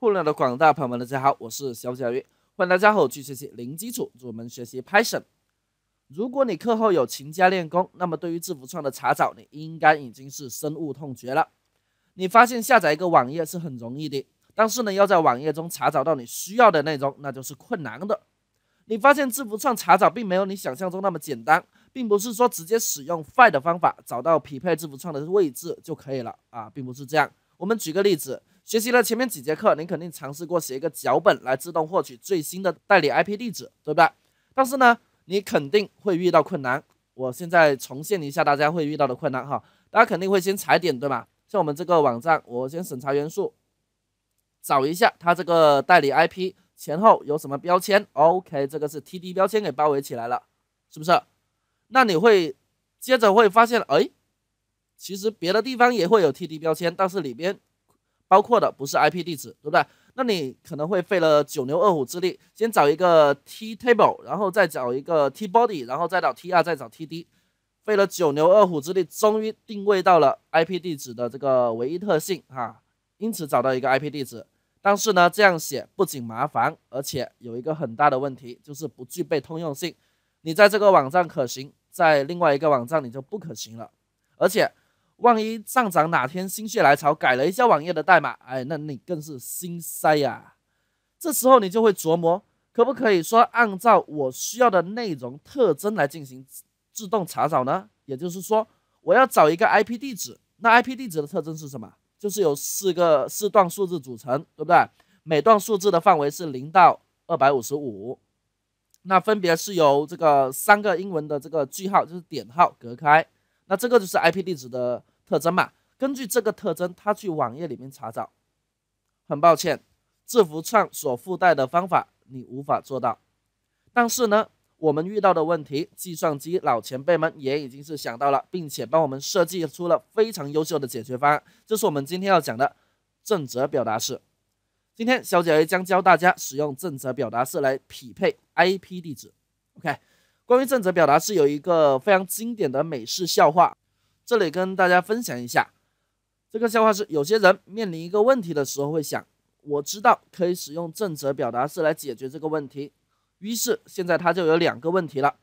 互联网的广大朋友们，大家好，我是小小鱼，欢迎大家好去学习零基础入门学习 Python。如果你课后有勤加练功，那么对于字符串的查找，你应该已经是深恶痛绝了。你发现下载一个网页是很容易的，但是呢，要在网页中查找到你需要的内容，那就是困难的。你发现字符串查找并没有你想象中那么简单，并不是说直接使用 find 方法找到匹配字符串的位置就可以了啊，并不是这样。我们举个例子。学习了前面几节课，你肯定尝试过写一个脚本来自动获取最新的代理 IP 地址，对不对？但是呢，你肯定会遇到困难。我现在重现一下大家会遇到的困难哈，大家肯定会先踩点，对吧？像我们这个网站，我先审查元素，找一下它这个代理 IP 前后有什么标签。OK，这个是 TD 标签给包围起来了，是不是？那你会接着会发现，哎，其实别的地方也会有 TD 标签，但是里边。包括的不是 IP 地址，对不对？那你可能会费了九牛二虎之力，先找一个 T table，然后再找一个 T body，然后再找 T r，再找 T d，费了九牛二虎之力，终于定位到了 IP 地址的这个唯一特性啊，因此找到一个 IP 地址。但是呢，这样写不仅麻烦，而且有一个很大的问题，就是不具备通用性。你在这个网站可行，在另外一个网站你就不可行了，而且。万一上涨哪天心血来潮改了一下网页的代码，哎，那你更是心塞呀。这时候你就会琢磨，可不可以说按照我需要的内容特征来进行自动查找呢？也就是说，我要找一个 IP 地址，那 IP 地址的特征是什么？就是由四个四段数字组成，对不对？每段数字的范围是零到二百五十五，那分别是由这个三个英文的这个句号，就是点号隔开。那这个就是 IP 地址的。特征嘛，根据这个特征，他去网页里面查找。很抱歉，字符串所附带的方法你无法做到。但是呢，我们遇到的问题，计算机老前辈们也已经是想到了，并且帮我们设计出了非常优秀的解决方案，就是我们今天要讲的正则表达式。今天小姐姐将教大家使用正则表达式来匹配 IP 地址。OK，关于正则表达式有一个非常经典的美式笑话。这里跟大家分享一下，这个笑话是：有些人面临一个问题的时候，会想，我知道可以使用正则表达式来解决这个问题，于是现在他就有两个问题了。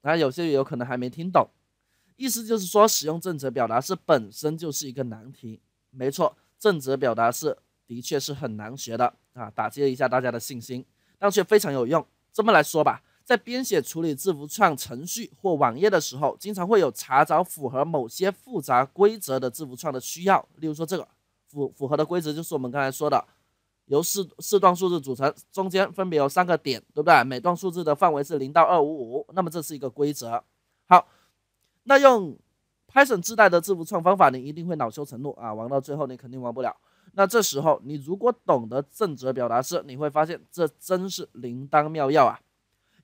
啊，有些有可能还没听懂，意思就是说，使用正则表达式本身就是一个难题。没错，正则表达式的确是很难学的啊，打击一下大家的信心，但却非常有用。这么来说吧。在编写处理字符串程序或网页的时候，经常会有查找符合某些复杂规则的字符串的需要。例如说这个符符合的规则就是我们刚才说的，由四四段数字组成，中间分别有三个点，对不对？每段数字的范围是零到二五五。那么这是一个规则。好，那用 Python 自带的字符串方法，你一定会恼羞成怒啊！玩到最后你肯定玩不了。那这时候你如果懂得正则表达式，你会发现这真是灵丹妙药啊！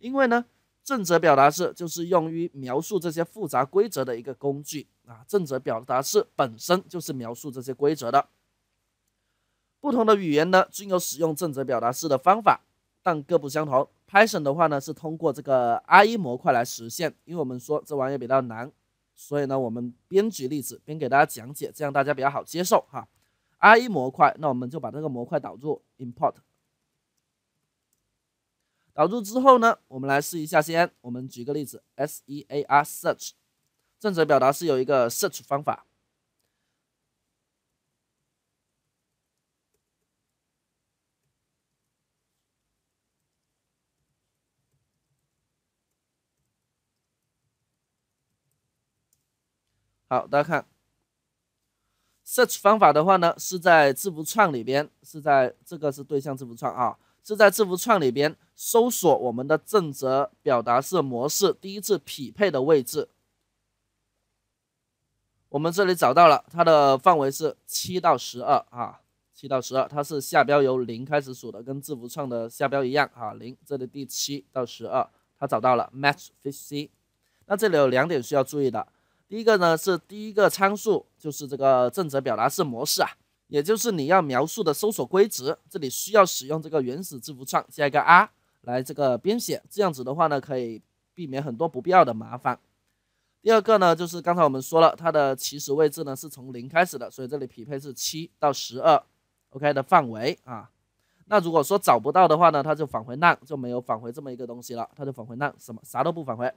因为呢，正则表达式就是用于描述这些复杂规则的一个工具啊。正则表达式本身就是描述这些规则的。不同的语言呢，均有使用正则表达式的方法，但各不相同。Python 的话呢，是通过这个 re 模块来实现。因为我们说这玩意比较难，所以呢，我们边举例子边给大家讲解，这样大家比较好接受哈。re 模块，那我们就把这个模块导入，import。导入之后呢，我们来试一下先。我们举个例子，S E A R Search 正则表达式有一个 search 方法。好，大家看，search 方法的话呢，是在字符串里边，是在这个是对象字符串啊，是在字符串里边。搜索我们的正则表达式模式第一次匹配的位置，我们这里找到了，它的范围是七到十二啊，七到十二，它是下标由零开始数的，跟字符串的下标一样啊，零这里第七到十二，它找到了 match f i t c 那这里有两点需要注意的，第一个呢是第一个参数就是这个正则表达式模式啊，也就是你要描述的搜索规则，这里需要使用这个原始字符串加一个 r。来这个编写，这样子的话呢，可以避免很多不必要的麻烦。第二个呢，就是刚才我们说了，它的起始位置呢是从零开始的，所以这里匹配是七到十二，OK 的范围啊。那如果说找不到的话呢，它就返回 None，就没有返回这么一个东西了，它就返回 None，什么啥都不返回。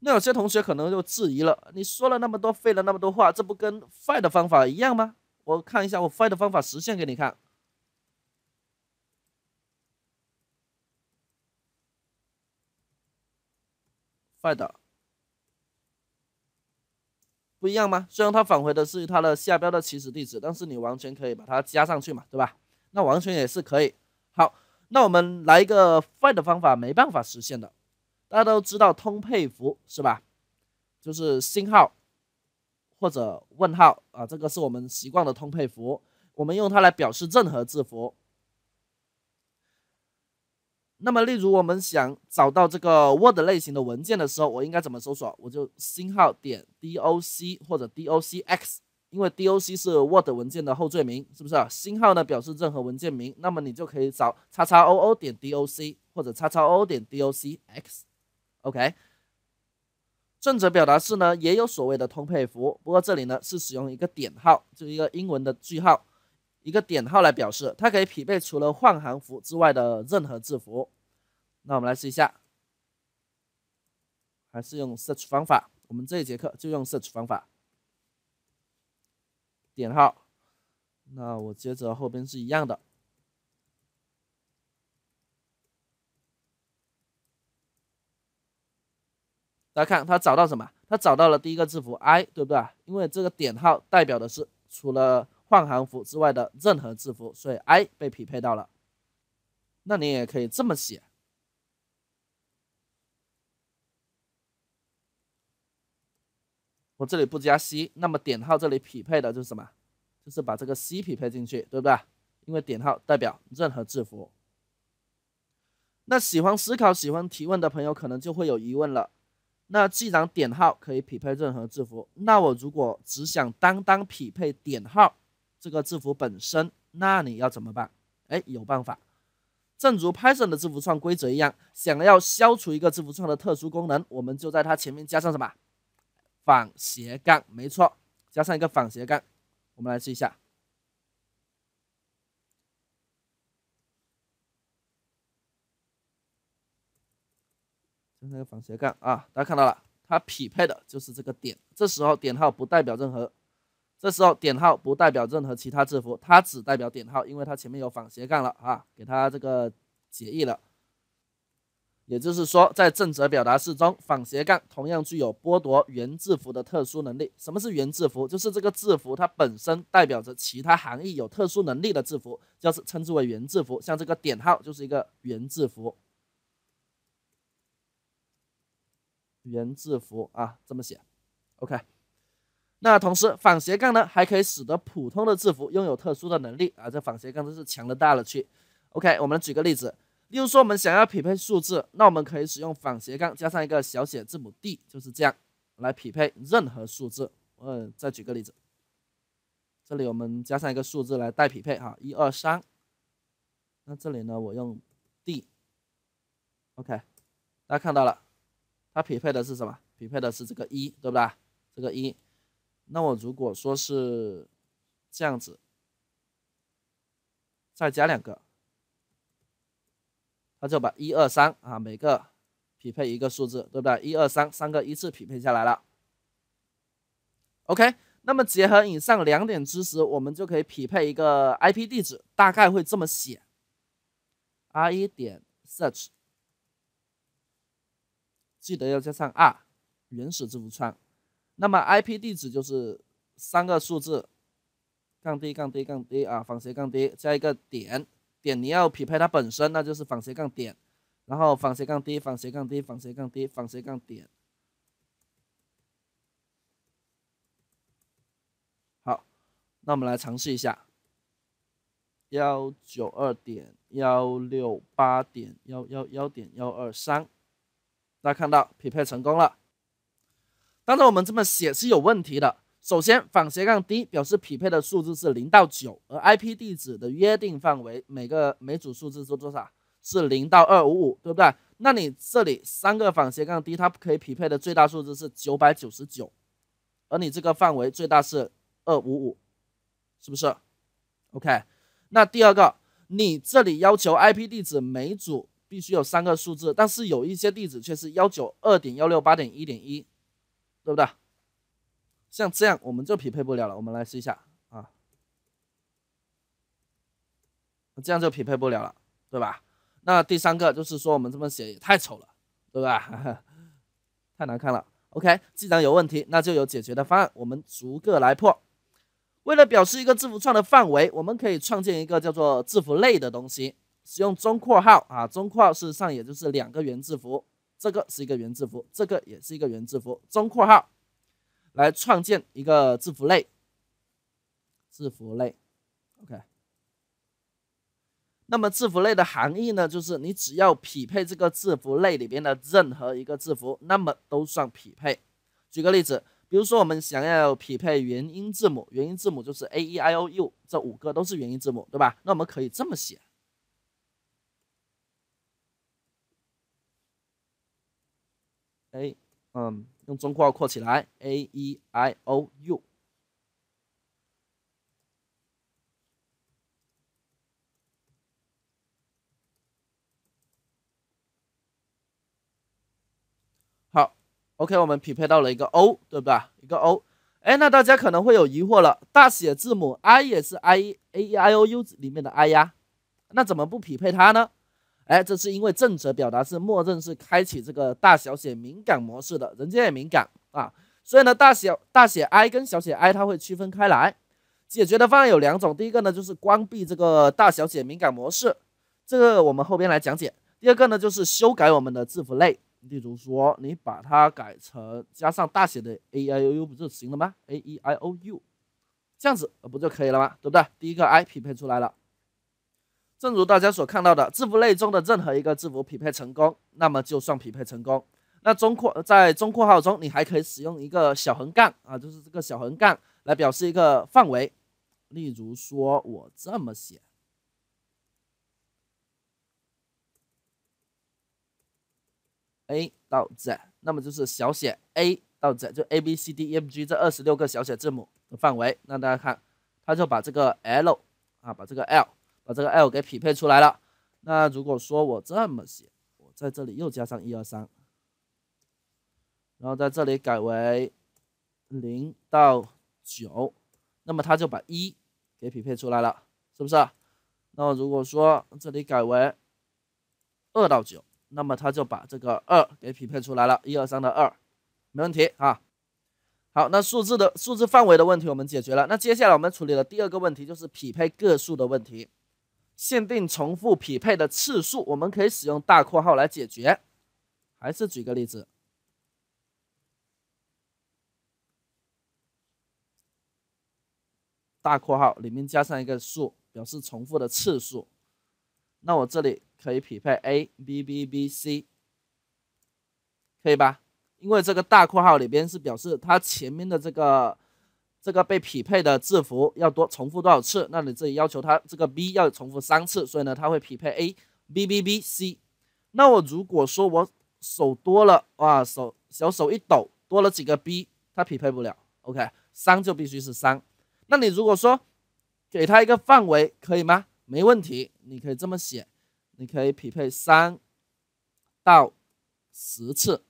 那有些同学可能就质疑了，你说了那么多，费了那么多话，这不跟 find 方法一样吗？我看一下我 find 方法实现给你看。快的，不一样吗？虽然它返回的是它的下标的起始地址，但是你完全可以把它加上去嘛，对吧？那完全也是可以。好，那我们来一个 find 方法没办法实现的，大家都知道通配符是吧？就是星号或者问号啊，这个是我们习惯的通配符，我们用它来表示任何字符。那么，例如我们想找到这个 Word 类型的文件的时候，我应该怎么搜索？我就星号点 doc 或者 docx，因为 doc 是 Word 文件的后缀名，是不是？星号呢，表示任何文件名，那么你就可以找叉叉 oo 点 doc 或者叉叉 o 点 docx。OK，正则表达式呢，也有所谓的通配符，不过这里呢是使用一个点号，就一个英文的句号。一个点号来表示，它可以匹配除了换行符之外的任何字符。那我们来试一下，还是用 search 方法。我们这一节课就用 search 方法。点号，那我接着后边是一样的。大家看，它找到什么？它找到了第一个字符 i，对不对？因为这个点号代表的是除了换行符之外的任何字符，所以 i 被匹配到了。那你也可以这么写，我这里不加 c，那么点号这里匹配的就是什么？就是把这个 c 匹配进去，对不对？因为点号代表任何字符。那喜欢思考、喜欢提问的朋友可能就会有疑问了：那既然点号可以匹配任何字符，那我如果只想单单匹配点号？这个字符本身，那你要怎么办？哎，有办法。正如 Python 的字符串规则一样，想要消除一个字符串的特殊功能，我们就在它前面加上什么？反斜杠。没错，加上一个反斜杠。我们来试一下，加那个反斜杠啊，大家看到了，它匹配的就是这个点。这时候点号不代表任何。这时候点号不代表任何其他字符，它只代表点号，因为它前面有反斜杠了啊，给它这个解义了。也就是说，在正则表达式中，反斜杠同样具有剥夺原字符的特殊能力。什么是原字符？就是这个字符，它本身代表着其他含义、有特殊能力的字符，就是称之为原字符。像这个点号就是一个原字符，原字符啊，这么写，OK。那同时，反斜杠呢，还可以使得普通的字符拥有特殊的能力啊！这反斜杠真是强了大了去。OK，我们来举个例子，例如说我们想要匹配数字，那我们可以使用反斜杠加上一个小写字母 d，就是这样来匹配任何数字。嗯，再举个例子，这里我们加上一个数字来代匹配哈，一二三。那这里呢，我用 d。OK，大家看到了，它匹配的是什么？匹配的是这个一，对不对？这个一。那我如果说是这样子，再加两个，那就把一二三啊每个匹配一个数字，对不对？一二三三个依次匹配下来了。OK，那么结合以上两点知识，我们就可以匹配一个 IP 地址，大概会这么写：r. 点 search，记得要加上 r 原始字符串。那么 IP 地址就是三个数字，杠 D 杠 D 杠 D 啊，仿斜杠 D 加一个点点，你要匹配它本身，那就是仿斜杠点，然后仿斜杠 D 仿斜杠 D 仿斜杠 D 仿斜杠点。好，那我们来尝试一下，幺九二点幺六八点幺幺幺点幺二三，大家看到匹配成功了。刚才我们这么写是有问题的。首先，反斜杠 d 表示匹配的数字是零到九，而 IP 地址的约定范围，每个每组数字是多少？是零到二五五，对不对？那你这里三个反斜杠 d，它可以匹配的最大数字是九百九十九，而你这个范围最大是二五五，是不是？OK。那第二个，你这里要求 IP 地址每组必须有三个数字，但是有一些地址却是幺九二点幺六八点一点一。对不对？像这样我们就匹配不了了。我们来试一下啊，这样就匹配不了了，对吧？那第三个就是说我们这么写也太丑了，对吧？太难看了。OK，既然有问题，那就有解决的方案。我们逐个来破。为了表示一个字符串的范围，我们可以创建一个叫做“字符类”的东西，使用中括号啊，中括号实上也就是两个元字符。这个是一个元字符，这个也是一个元字符，中括号来创建一个字符类，字符类，OK。那么字符类的含义呢，就是你只要匹配这个字符类里边的任何一个字符，那么都算匹配。举个例子，比如说我们想要匹配元音字母，元音字母就是 A、E、I、O、U 这五个都是元音字母，对吧？那我们可以这么写。a，嗯，用中括号括起来，a e i o u。好，OK，我们匹配到了一个 o，对吧？一个 o。哎，那大家可能会有疑惑了，大写字母 i 也是 i，a e i o u 里面的 i 呀，那怎么不匹配它呢？哎，这是因为正则表达式默认是开启这个大小写敏感模式的，人家也敏感啊，所以呢，大小大写 I 跟小写 i 它会区分开来。解决的方案有两种，第一个呢就是关闭这个大小写敏感模式，这个我们后边来讲解。第二个呢就是修改我们的字符类，例如说你把它改成加上大写的 A I O U 不就行了吗？A E I O U 这样子不就可以了吗？对不对？第一个 I 匹配出来了。正如大家所看到的，字符类中的任何一个字符匹配成功，那么就算匹配成功。那中括在中括号中，你还可以使用一个小横杠啊，就是这个小横杠来表示一个范围。例如说，我这么写，A 到这，那么就是小写 A 到这，就 A B C D F G 这二十六个小写字母的范围。那大家看，他就把这个 L 啊，把这个 L。把这个 L 给匹配出来了。那如果说我这么写，我在这里又加上一、二、三，然后在这里改为零到九，那么它就把一给匹配出来了，是不是？那如果说这里改为二到九，那么它就把这个二给匹配出来了，一、二、三的二，没问题啊。好，那数字的数字范围的问题我们解决了。那接下来我们处理的第二个问题就是匹配个数的问题。限定重复匹配的次数，我们可以使用大括号来解决。还是举个例子，大括号里面加上一个数，表示重复的次数。那我这里可以匹配 a b b b c，可以吧？因为这个大括号里边是表示它前面的这个。这个被匹配的字符要多重复多少次？那你这里要求它这个 B 要重复三次，所以呢，它会匹配 A B B B C。那我如果说我手多了，哇，手小手一抖多了几个 B，它匹配不了。OK，三就必须是三。那你如果说给它一个范围，可以吗？没问题，你可以这么写，你可以匹配三到十次。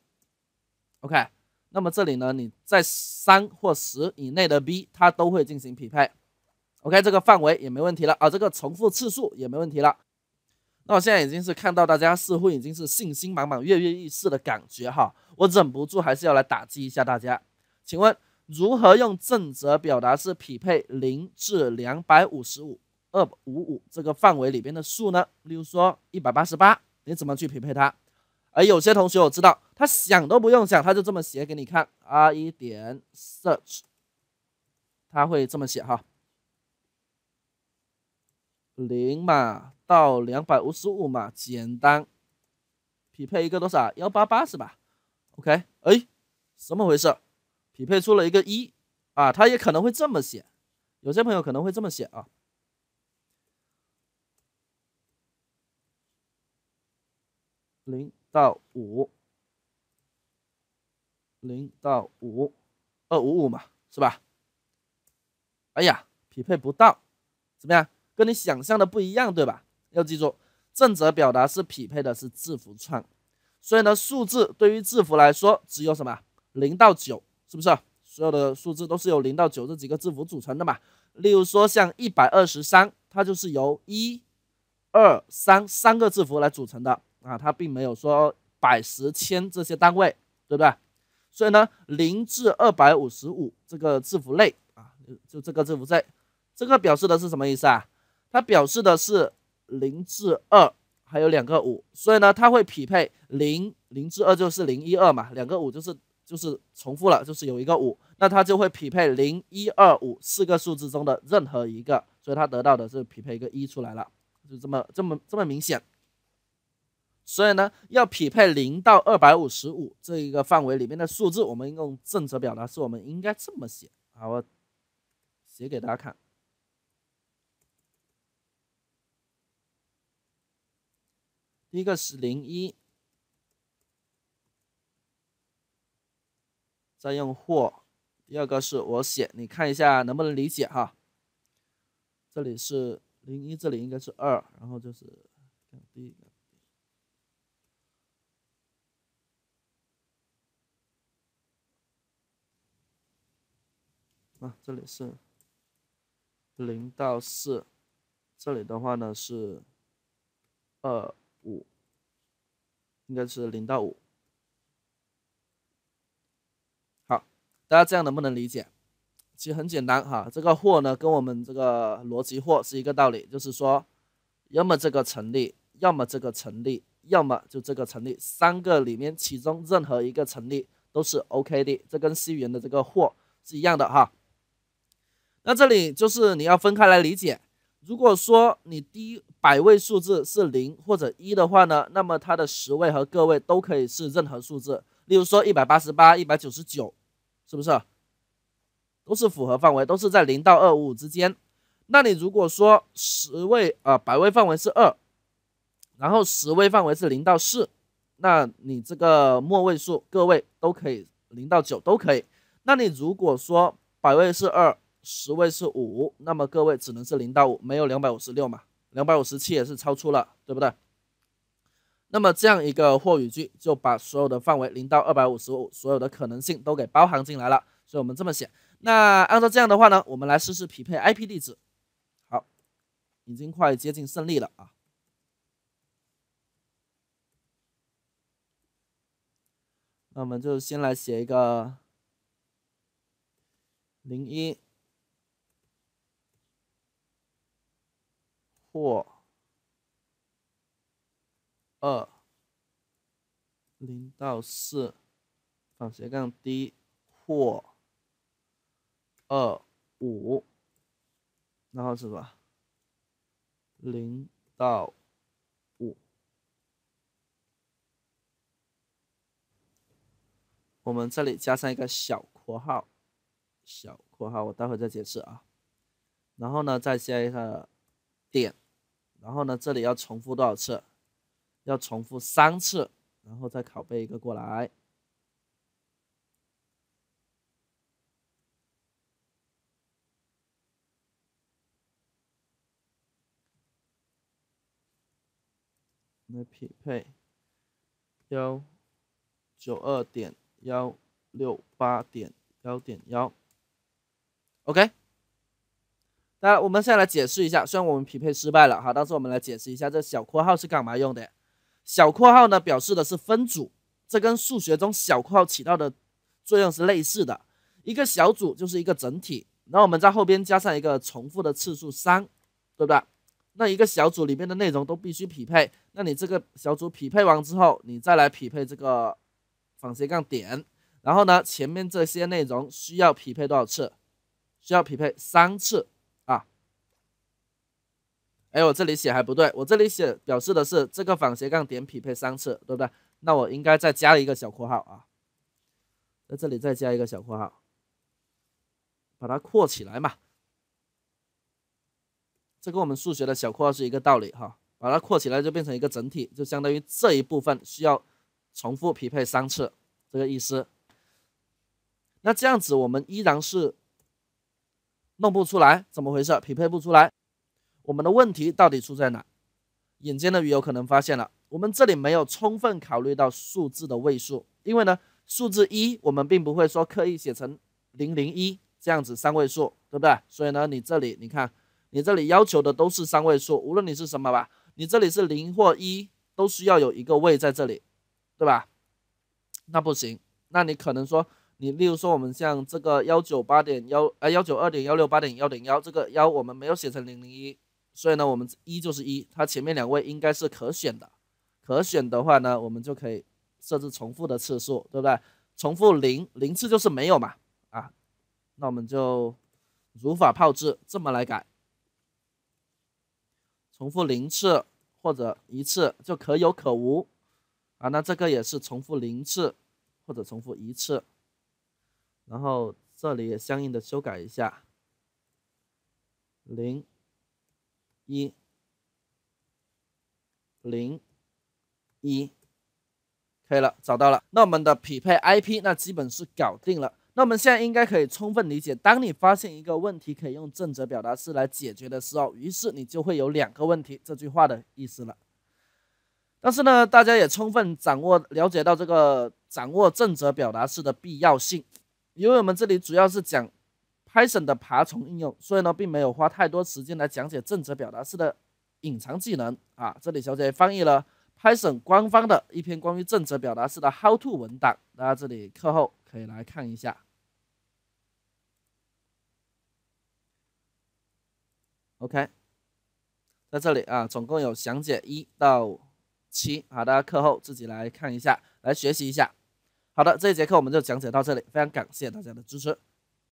OK。那么这里呢，你在三或十以内的 B，它都会进行匹配。OK，这个范围也没问题了啊，这个重复次数也没问题了。那我现在已经是看到大家似乎已经是信心满满、跃跃欲试的感觉哈，我忍不住还是要来打击一下大家。请问如何用正则表达式匹配零至两百五十五二五五这个范围里边的数呢？例如说一百八十八，你怎么去匹配它？而有些同学我知道，他想都不用想，他就这么写给你看。r 一点 search，他会这么写哈。零码到两百五十五码，简单，匹配一个多少？幺八八是吧？OK，哎，怎么回事？匹配出了一个一啊，他也可能会这么写。有些朋友可能会这么写啊，零。到五，零到五，二五五嘛，是吧？哎呀，匹配不到，怎么样？跟你想象的不一样，对吧？要记住，正则表达式匹配的是字符串，所以呢，数字对于字符来说只有什么？零到九，是不是？所有的数字都是由零到九这几个字符组成的嘛？例如说，像一百二十三，它就是由一、二、三三个字符来组成的。啊，它并没有说百、十、千这些单位，对不对？所以呢，零至二百五十五这个字符类啊，就这个字符类，这个表示的是什么意思啊？它表示的是零至二，还有两个五，所以呢，它会匹配零零至二就是零一二嘛，两个五就是就是重复了，就是有一个五，那它就会匹配零一二五四个数字中的任何一个，所以它得到的是匹配一个一出来了，就这么这么这么明显。所以呢，要匹配零到二百五十五这一个范围里面的数字，我们用正则表达式，我们应该这么写，好我写给大家看，第一个是零一，再用或，第二个是我写，你看一下能不能理解哈？这里是零一，这里应该是二，然后就是第一个。啊，这里是零到四，这里的话呢是二五，应该是零到五。好，大家这样能不能理解？其实很简单哈，这个货呢跟我们这个逻辑货是一个道理，就是说，要么这个成立，要么这个成立，要么就这个成立，三个里面其中任何一个成立都是 OK 的，这跟 C 语言的这个货是一样的哈。那这里就是你要分开来理解。如果说你第一百位数字是零或者一的话呢，那么它的十位和个位都可以是任何数字。例如说一百八十八、一百九十九，是不是都是符合范围，都是在零到二五五之间？那你如果说十位啊百位范围是二，然后十位范围是零到四，那你这个末位数个位都可以零到九都可以。那你如果说百位是二，十位是五，那么各位只能是零到五，没有两百五十六嘛，两百五十七也是超出了，对不对？那么这样一个或语句就把所有的范围零到二百五十五，所有的可能性都给包含进来了。所以我们这么写，那按照这样的话呢，我们来试试匹配 IP 地址。好，已经快接近胜利了啊。那我们就先来写一个零一。或二零到四反斜杠 d 或二五，然后是什么？零到五。我们这里加上一个小括号，小括号我待会再解释啊。然后呢，再加一个点。然后呢？这里要重复多少次？要重复三次，然后再拷贝一个过来。来匹配，幺九二点幺六八点幺点幺，OK。那我们现在来解释一下，虽然我们匹配失败了哈，但是我们来解释一下这小括号是干嘛用的。小括号呢，表示的是分组，这跟数学中小括号起到的作用是类似的。一个小组就是一个整体，那我们在后边加上一个重复的次数三，对不对？那一个小组里面的内容都必须匹配。那你这个小组匹配完之后，你再来匹配这个仿斜杠点，然后呢，前面这些内容需要匹配多少次？需要匹配三次。哎，我这里写还不对，我这里写表示的是这个反斜杠点匹配三次，对不对？那我应该再加一个小括号啊，在这里再加一个小括号，把它括起来嘛。这跟我们数学的小括号是一个道理哈，把它括起来就变成一个整体，就相当于这一部分需要重复匹配三次这个意思。那这样子我们依然是弄不出来，怎么回事？匹配不出来。我们的问题到底出在哪？眼尖的鱼有可能发现了，我们这里没有充分考虑到数字的位数，因为呢，数字一我们并不会说刻意写成零零一这样子三位数，对不对？所以呢，你这里你看，你这里要求的都是三位数，无论你是什么吧，你这里是零或一，都需要有一个位在这里，对吧？那不行，那你可能说，你例如说我们像这个幺九八点幺，呃幺九二点幺六八点幺点幺，这个幺我们没有写成零零一。所以呢，我们一就是一，它前面两位应该是可选的。可选的话呢，我们就可以设置重复的次数，对不对？重复零零次就是没有嘛，啊，那我们就如法炮制，这么来改。重复零次或者一次就可有可无啊，那这个也是重复零次或者重复一次，然后这里也相应的修改一下零。一零一，可以了，找到了。那我们的匹配 IP，那基本是搞定了。那我们现在应该可以充分理解，当你发现一个问题可以用正则表达式来解决的时候，于是你就会有两个问题。这句话的意思了。但是呢，大家也充分掌握、了解到这个掌握正则表达式的必要性，因为我们这里主要是讲。Python 的爬虫应用，所以呢，并没有花太多时间来讲解正则表达式的隐藏技能啊。这里小姐翻译了 Python 官方的一篇关于正则表达式的 How To 文档，大家这里课后可以来看一下。OK，在这里啊，总共有详解一到七啊，大家课后自己来看一下，来学习一下。好的，这一节课我们就讲解到这里，非常感谢大家的支持。